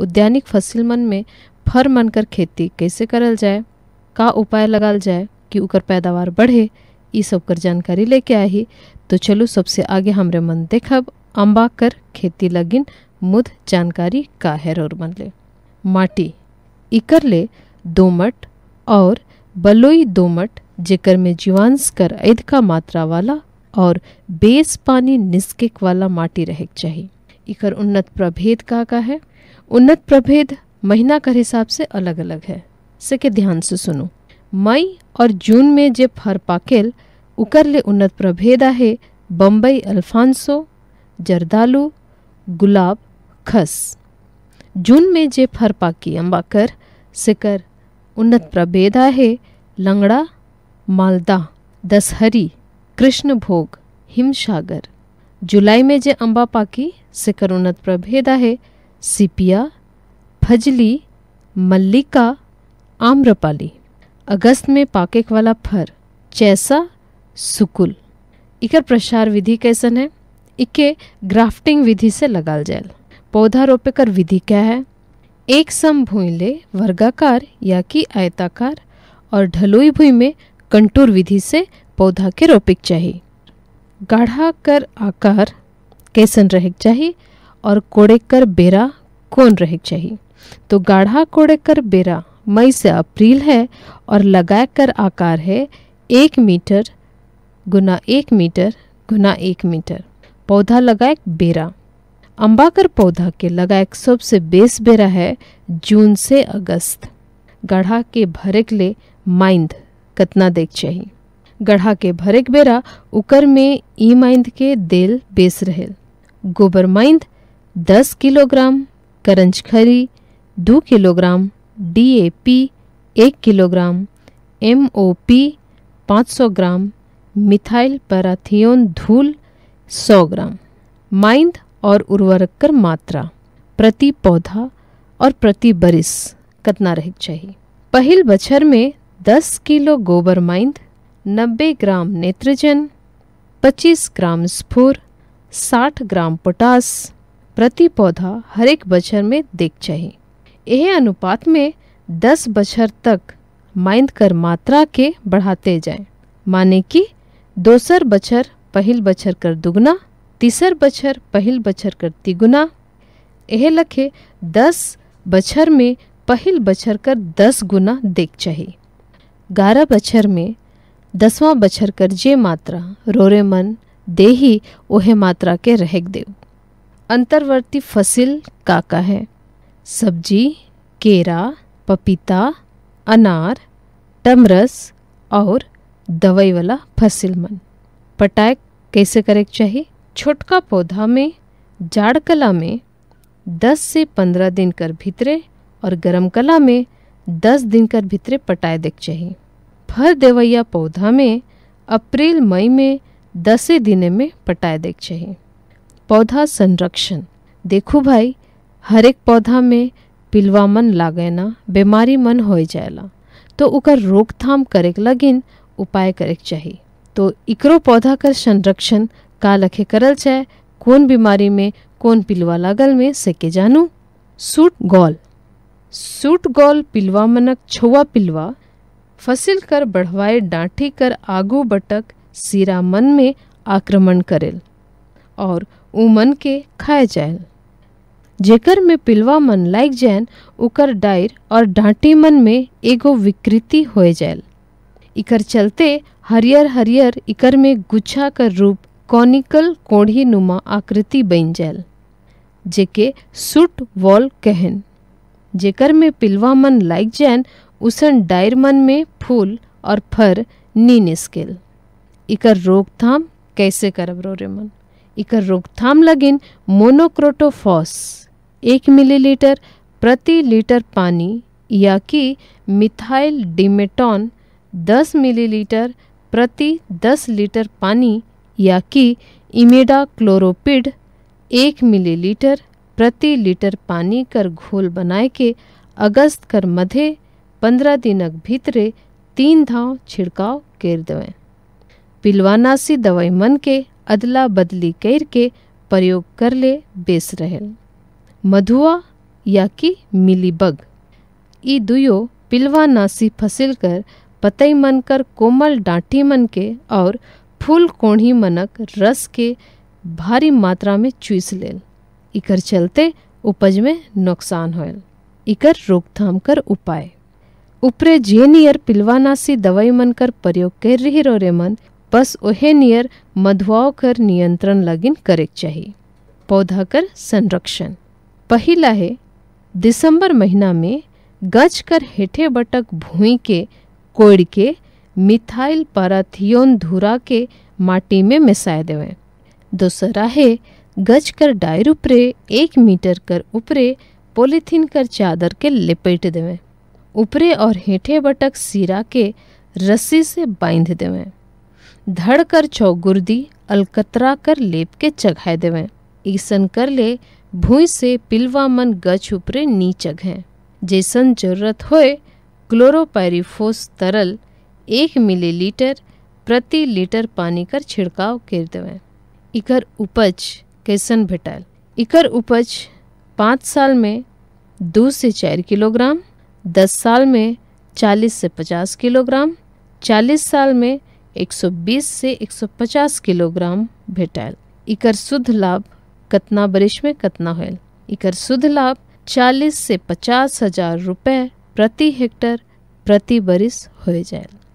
उद्यानिक फसल मन में फर मन कर खेती कैसे करल जाए का उपाय लगाल जाए कि उकर पैदावार बढ़े ये सब कर जानकारी लेके आही तो चलो सबसे आगे हमरे मन देखब अम्बा कर खेती लगिन मुद जानकारी का है और मन ले माटी इकर ले दोमट और बलोई दोमट जेकर में जीवांश कर का मात्रा वाला और बेस पानी निस्केक वाला माटी रहे चाहिए इकर उन्नत प्रभेद का का है उन्नत प्रभेद महीना कर हिसाब से अलग अलग है सके ध्यान से सुनो मई और जून में जे फर पाकेल उकर ले उन्नत प्रभेद है बम्बई अल्फांसो जरदालू गुलाब खस जून में जे फर पाकी अंबाकर सिकर उन्नत प्रभेद आहे लंगड़ा मालदा दसहरी कृष्ण भोग हिमसागर जुलाई में जे अंबा पाकी सिकर उन्नत प्रभेद आहे सिपिया फजली मल्लिका आम्रपाली अगस्त में पाकेक वाला फर चैसा सुकुल इकर प्रसार विधि कैसन है इके ग्राफ्टिंग विधि से लगाल जाए पौधा रोपे कर विधि क्या है एक सम भूई ले वर्गाकार या कि आयताकार और ढलोई भूई में कंटूर विधि से पौधा के रोपिक चाहिए गाढ़ा कर आकार कैसन रह चाहिए और कोड़ेकर बेरा कौन रह चाहिए तो गाढ़ा कोड़ेकर बेरा मई से अप्रैल है और लगाकर आकार है एक मीटर गुना एक मीटर गुना एक मीटर पौधा लगाए बेरा अम्बाकर पौधा के लगाए सबसे बेस बेरा है जून से अगस्त गढ़ा के भरेक ले माइंद कतना देख चाहिए गढ़ा के भरेक बेरा उकर में ई माइंद के दिल बेस रहे गोबर माइंद दस किलोग्राम करंज खरी दो किलोग्राम डीएपी एक kilogram MOP 500 gram methyl parathion धूल 100 ग्राम माइंद और उर्वरक कर मात्रा प्रति पौधा और प्रति बरिस कितना रह चाहिए पहल बछर में 10 किलो गोबर माइंद 90 ग्राम नेत्रजन 25 ग्राम स्फूर 60 ग्राम पोटास प्रति पौधा हर एक बछर में देख चाहिए यह अनुपात में 10 बछर तक माइंद कर मात्रा के बढ़ाते जाए माने कि दोसर बछर पहल बछर कर दुगुना तीसर बछर पहल बछर कर तिगुना यह लखे दस बछर में पहल बछर कर दस गुना देख चाहिए ग्यारह बछर में दसवां बछर कर जे मात्रा रोरे मन देही ओहे मात्रा के रहक देव अंतर्वर्ती फसल काका है सब्जी केरा पपीता अनार टमरस और दवाई वाला फसल मन पटाय कैसे करे चाहिए छोटका पौधा में जाड़ कला में 10 से 15 दिन कर भीतरे और गरम कला में 10 दिन कर भीतरे पटाए देख चाहिए फर देवैया पौधा में अप्रैल मई में दस दिन में पटाए देख चाहिए पौधा संरक्षण देखो भाई हर एक पौधा में पिलवा मन लागे ना बीमारी मन हो जाएला तो उकर रोकथाम करे लगिन उपाय करे चाहिए तो इकरो पौधा कर संरक्षण का लखे करल जाए कौन बीमारी में कौन पिलवा लागल में से के जानू सूट गॉल सूट गॉल पिलवा मनक छुआ पिलवा फसिल कर बढ़वाए डांठी कर आगू बटक सीरा मन में आक्रमण करेल और उमन के खाए जाए जेकर में पिलवा मन लाग जाए उकर डायर और डांटी मन में एगो विकृति हो जाए इकर चलते हरियर हरियर इकर में गुच्छा कर रूप कॉनिकल कोढ़ी नुमा आकृति बन जाए जेके सुट वॉल कहन जेकर में पिलवा मन लाग जाए उसन डायर मन में फूल और फर नीन स्केल इकर रोकथाम कैसे करब रो रे मन इकर रोकथाम लगिन मोनोक्रोटोफॉस एक मिलीलीटर प्रति लीटर पानी या कि मिथाइल डिमेटॉन 10 मिलीलीटर प्रति 10 लीटर पानी या कि इमेडा क्लोरोपिड एक मिलीलीटर प्रति लीटर पानी कर घोल बनाए के अगस्त कर मधे पंद्रह दिनक भीतरे तीन धाव छिड़काव कर देवें पिलवानासी दवाई मन के अदला बदली कर के प्रयोग कर ले बेस रहे मधुआ या कि मिलीबग ई दुयो पिलवा नासी फसिल कर पतई मन कर कोमल डांटी मन के और फूल कोढ़ी मनक रस के भारी मात्रा में चूस लेल इकर चलते उपज में नुकसान होल इकर रोकथाम कर उपाय उपरे जेनियर पिलवानासी दवाई मन कर प्रयोग कर रही रो रे मन बस उहे नियर मधुआओं कर नियंत्रण लगिन करे चाहिए पौधा कर संरक्षण पहला है दिसंबर महीना में गज कर हेठे बटक भूई के कोड़ के मिथाइल पाराथियोन धुरा के माटी में मिसाए देवें दूसरा है गज कर डायर उपरे एक मीटर कर उपरे पॉलीथीन कर चादर के लपेट देवें उपरे और हेठे बटक सीरा के रस्सी से बांध देवें धड़ कर चौगुर्दी अलकतरा कर लेप के चघाए देवे ईसन कर ले भूई से पिलवा मन गछ उपरे नी चघे जैसन जरूरत होए क्लोरोपायरिफोस तरल एक मिलीलीटर प्रति लीटर पानी कर छिड़काव कर देवे इकर उपज कैसन भेटल इकर उपज पाँच साल में दो से चार किलोग्राम दस साल में चालीस से पचास किलोग्राम चालीस साल में 120 से 150 किलोग्राम भेटायल इकर शुद्ध लाभ कतना बरिश में कतना होयल इकर शुद्ध लाभ 40 से पचास हजार रुपये प्रति हेक्टर प्रति बरिश हो जाए